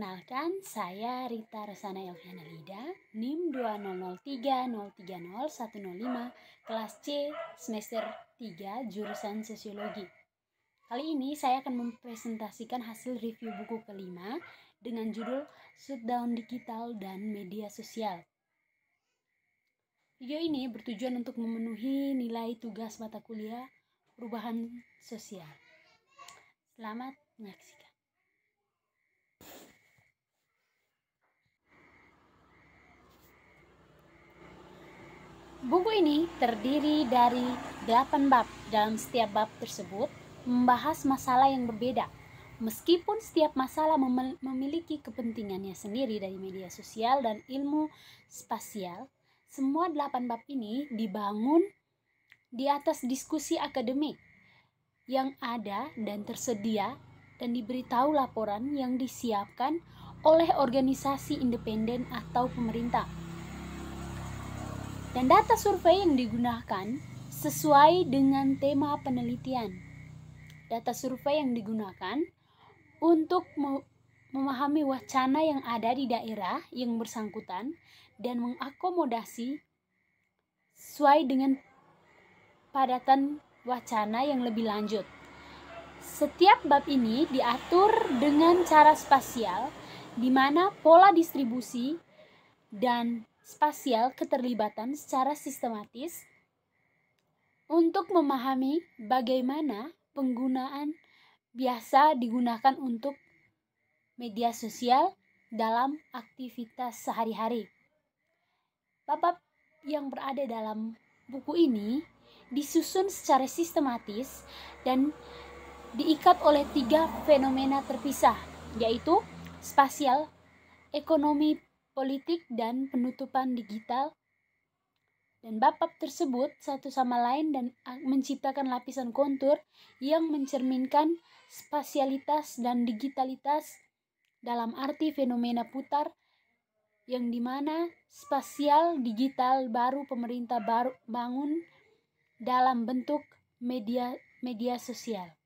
Perkenalkan, saya Rita Rosana Elviana Lida, NIM 2003030105, kelas C, semester 3, jurusan Sosiologi. Kali ini saya akan mempresentasikan hasil review buku kelima dengan judul Shutdown Digital dan Media Sosial. Video ini bertujuan untuk memenuhi nilai tugas mata kuliah perubahan sosial. Selamat menyaksikan. Buku ini terdiri dari 8 bab. Dalam setiap bab tersebut membahas masalah yang berbeda. Meskipun setiap masalah memiliki kepentingannya sendiri dari media sosial dan ilmu spasial, semua 8 bab ini dibangun di atas diskusi akademik yang ada dan tersedia dan diberitahu laporan yang disiapkan oleh organisasi independen atau pemerintah dan data survei yang digunakan sesuai dengan tema penelitian. Data survei yang digunakan untuk memahami wacana yang ada di daerah yang bersangkutan dan mengakomodasi sesuai dengan padatan wacana yang lebih lanjut. Setiap bab ini diatur dengan cara spasial di mana pola distribusi dan spasial keterlibatan secara sistematis untuk memahami bagaimana penggunaan biasa digunakan untuk media sosial dalam aktivitas sehari-hari. Bab yang berada dalam buku ini disusun secara sistematis dan diikat oleh tiga fenomena terpisah, yaitu spasial, ekonomi politik dan penutupan digital. Dan bab-bab tersebut satu sama lain dan ah, menciptakan lapisan kontur yang mencerminkan spasialitas dan digitalitas dalam arti fenomena putar yang dimana spasial digital baru pemerintah baru bangun dalam bentuk media media sosial.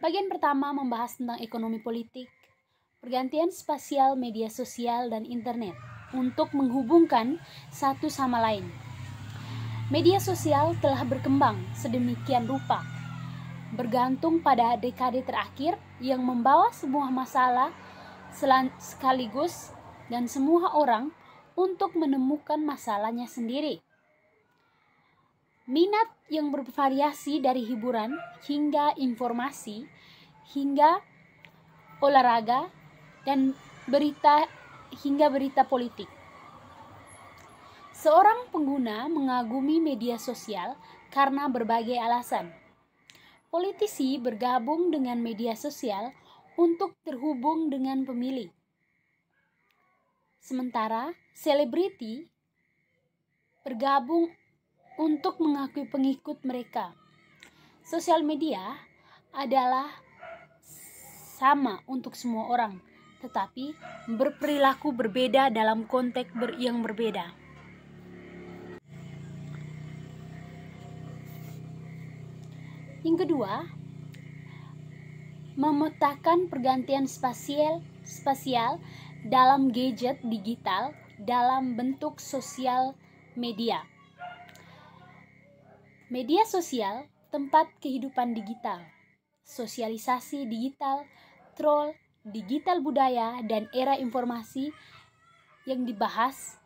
Bagian pertama membahas tentang ekonomi politik, pergantian spasial media sosial dan internet untuk menghubungkan satu sama lain. Media sosial telah berkembang sedemikian rupa, bergantung pada dekade terakhir yang membawa semua masalah sekaligus dan semua orang untuk menemukan masalahnya sendiri. Minat yang bervariasi dari hiburan hingga informasi, hingga olahraga, dan berita hingga berita politik. Seorang pengguna mengagumi media sosial karena berbagai alasan. Politisi bergabung dengan media sosial untuk terhubung dengan pemilih. Sementara selebriti bergabung untuk mengakui pengikut mereka. Sosial media adalah sama untuk semua orang, tetapi berperilaku berbeda dalam konteks yang berbeda. Yang kedua, memetakan pergantian spasial spasial dalam gadget digital dalam bentuk sosial media. Media sosial, tempat kehidupan digital, sosialisasi digital, troll, digital budaya, dan era informasi yang dibahas.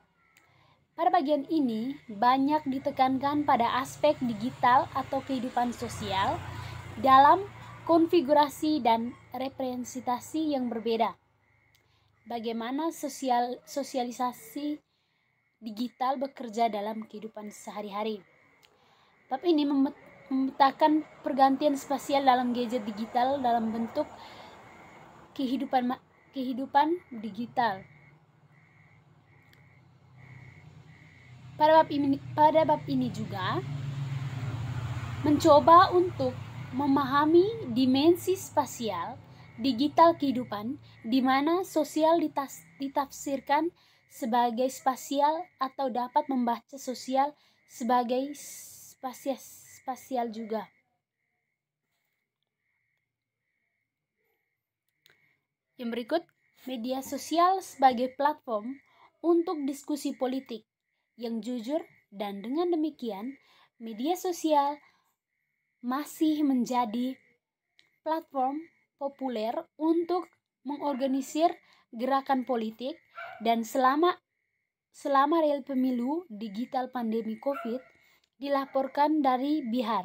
Pada bagian ini, banyak ditekankan pada aspek digital atau kehidupan sosial dalam konfigurasi dan representasi yang berbeda. Bagaimana sosial, sosialisasi digital bekerja dalam kehidupan sehari-hari? Tapi ini memetakan pergantian spasial dalam gadget digital dalam bentuk kehidupan kehidupan digital. Pada bab ini, pada bab ini juga mencoba untuk memahami dimensi spasial digital kehidupan di mana sosial ditas, ditafsirkan sebagai spasial atau dapat membaca sosial sebagai spasial, spasial juga. Yang berikut, media sosial sebagai platform untuk diskusi politik yang jujur dan dengan demikian media sosial masih menjadi platform populer untuk mengorganisir gerakan politik dan selama selama real pemilu digital pandemi Covid dilaporkan dari Bihar.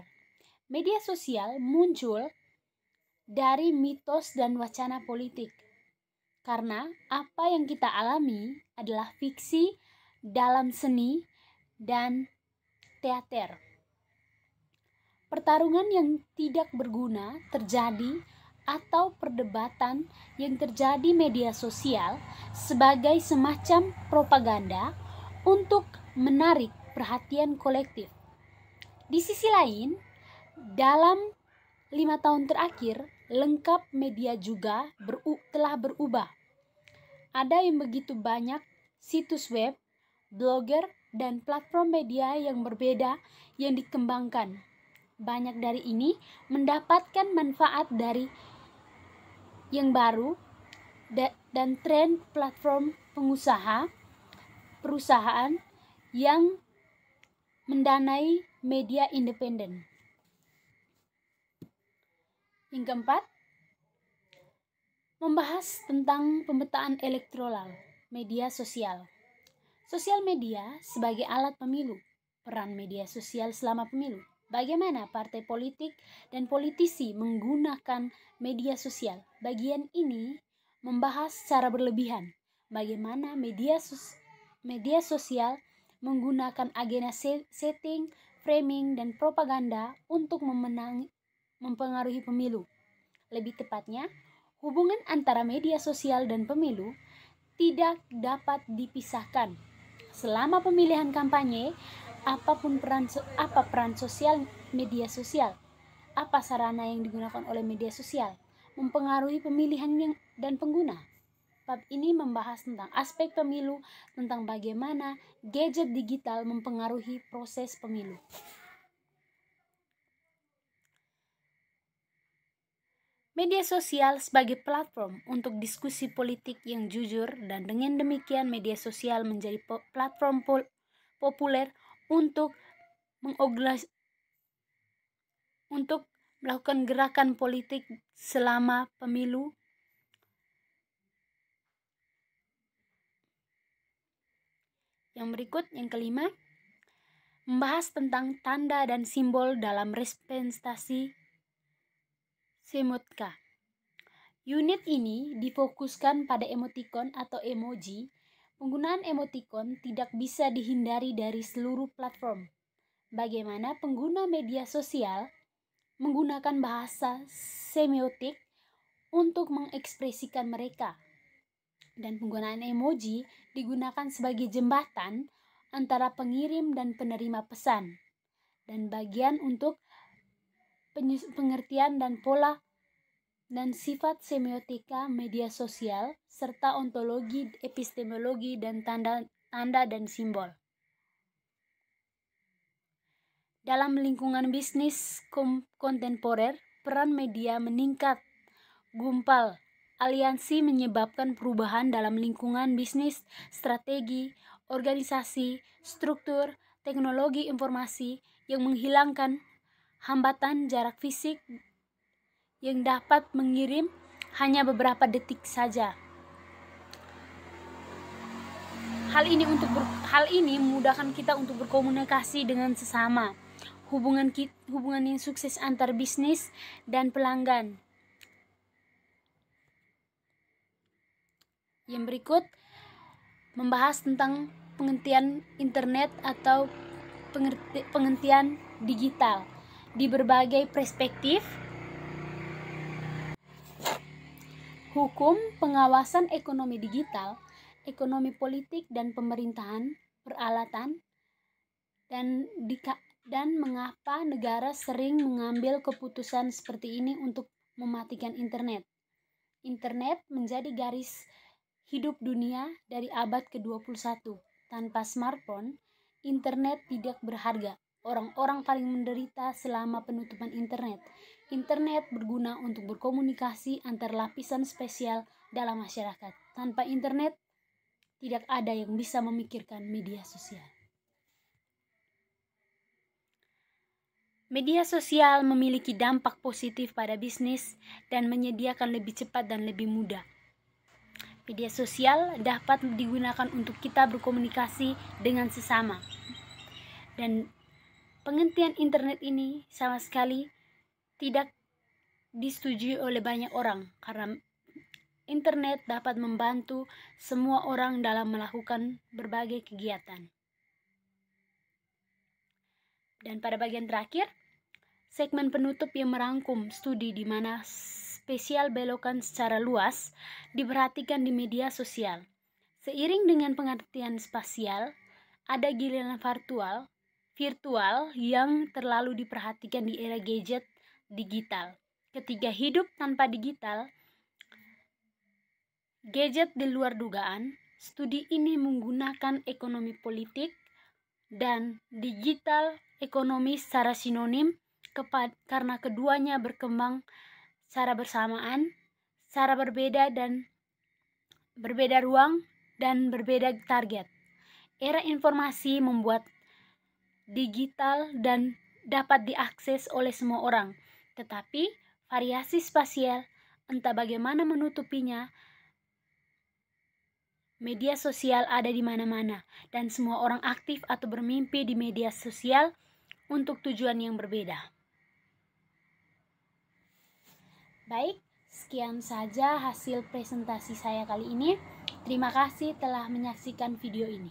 Media sosial muncul dari mitos dan wacana politik. Karena apa yang kita alami adalah fiksi dalam seni dan teater. Pertarungan yang tidak berguna terjadi atau perdebatan yang terjadi media sosial sebagai semacam propaganda untuk menarik perhatian kolektif. Di sisi lain, dalam lima tahun terakhir, lengkap media juga beru telah berubah. Ada yang begitu banyak situs web, blogger, dan platform media yang berbeda yang dikembangkan. Banyak dari ini mendapatkan manfaat dari yang baru dan tren platform pengusaha perusahaan yang mendanai media independen. Yang keempat, membahas tentang pemetaan elektoral, media sosial. Sosial media sebagai alat pemilu, peran media sosial selama pemilu. Bagaimana partai politik dan politisi menggunakan media sosial? Bagian ini membahas secara berlebihan bagaimana media media sosial menggunakan agenda setting framing, dan propaganda untuk memenangi, mempengaruhi pemilu. Lebih tepatnya, hubungan antara media sosial dan pemilu tidak dapat dipisahkan. Selama pemilihan kampanye, apapun peran apa peran sosial media sosial, apa sarana yang digunakan oleh media sosial, mempengaruhi pemilihan yang, dan pengguna. Bab ini membahas tentang aspek pemilu, tentang bagaimana gadget digital mempengaruhi proses pemilu. Media sosial sebagai platform untuk diskusi politik yang jujur dan dengan demikian media sosial menjadi platform pol populer untuk mengoglas untuk melakukan gerakan politik selama pemilu Yang berikut, yang kelima, membahas tentang tanda dan simbol dalam representasi Semutka. Unit ini difokuskan pada emoticon atau emoji. Penggunaan emoticon tidak bisa dihindari dari seluruh platform. Bagaimana pengguna media sosial menggunakan bahasa semiotik untuk mengekspresikan mereka dan penggunaan emoji digunakan sebagai jembatan antara pengirim dan penerima pesan, dan bagian untuk pengertian dan pola dan sifat semiotika media sosial serta ontologi, epistemologi dan tanda tanda dan simbol. Dalam lingkungan bisnis kontemporer, peran media meningkat, gumpal aliansi menyebabkan perubahan dalam lingkungan bisnis, strategi, organisasi, struktur, teknologi informasi yang menghilangkan hambatan jarak fisik yang dapat mengirim hanya beberapa detik saja. Hal ini untuk ber, hal ini memudahkan kita untuk berkomunikasi dengan sesama. Hubungan hubungan yang sukses antar bisnis dan pelanggan. Yang berikut membahas tentang penghentian internet atau penghentian digital di berbagai perspektif hukum, pengawasan ekonomi digital, ekonomi politik dan pemerintahan, peralatan dan di, dan mengapa negara sering mengambil keputusan seperti ini untuk mematikan internet. Internet menjadi garis hidup dunia dari abad ke-21. Tanpa smartphone, internet tidak berharga. Orang-orang paling menderita selama penutupan internet. Internet berguna untuk berkomunikasi antar lapisan spesial dalam masyarakat. Tanpa internet, tidak ada yang bisa memikirkan media sosial. Media sosial memiliki dampak positif pada bisnis dan menyediakan lebih cepat dan lebih mudah Media sosial dapat digunakan untuk kita berkomunikasi dengan sesama. Dan penghentian internet ini sama sekali tidak disetujui oleh banyak orang karena internet dapat membantu semua orang dalam melakukan berbagai kegiatan. Dan pada bagian terakhir, segmen penutup yang merangkum studi di mana spesial belokan secara luas diperhatikan di media sosial. Seiring dengan pengertian spasial, ada giliran virtual, virtual yang terlalu diperhatikan di era gadget digital. Ketika hidup tanpa digital, gadget di luar dugaan, studi ini menggunakan ekonomi politik dan digital ekonomi secara sinonim karena keduanya berkembang secara bersamaan, secara berbeda dan berbeda ruang dan berbeda target. Era informasi membuat digital dan dapat diakses oleh semua orang, tetapi variasi spasial entah bagaimana menutupinya. Media sosial ada di mana-mana dan semua orang aktif atau bermimpi di media sosial untuk tujuan yang berbeda. Baik, sekian saja hasil presentasi saya kali ini. Terima kasih telah menyaksikan video ini.